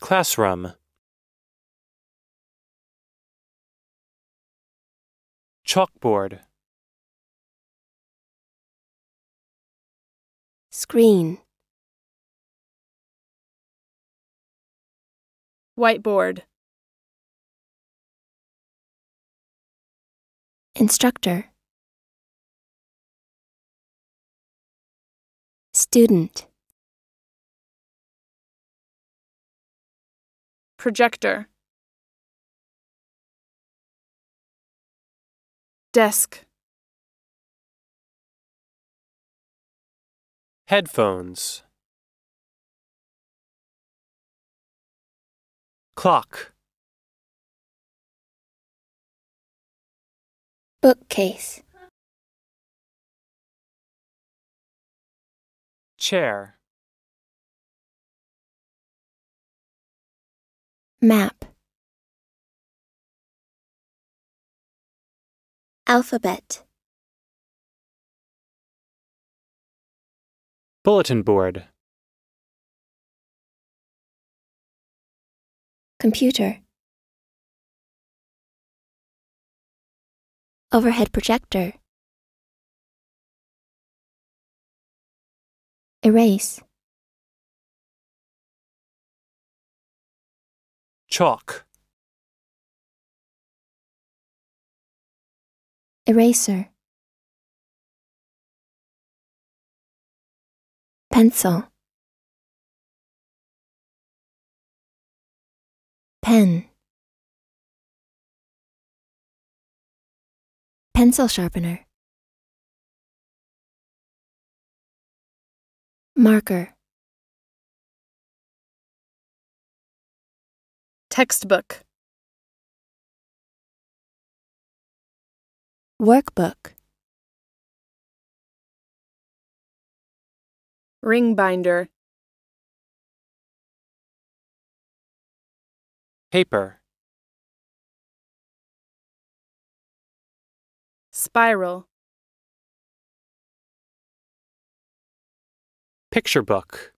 Classroom Chalkboard Screen Whiteboard Instructor Student projector desk headphones clock bookcase chair Map Alphabet Bulletin board Computer Overhead projector Erase Chalk. Eraser. Pencil. Pen. Pencil sharpener. Marker. Textbook. Workbook. Ring binder. Paper. Spiral. Picture book.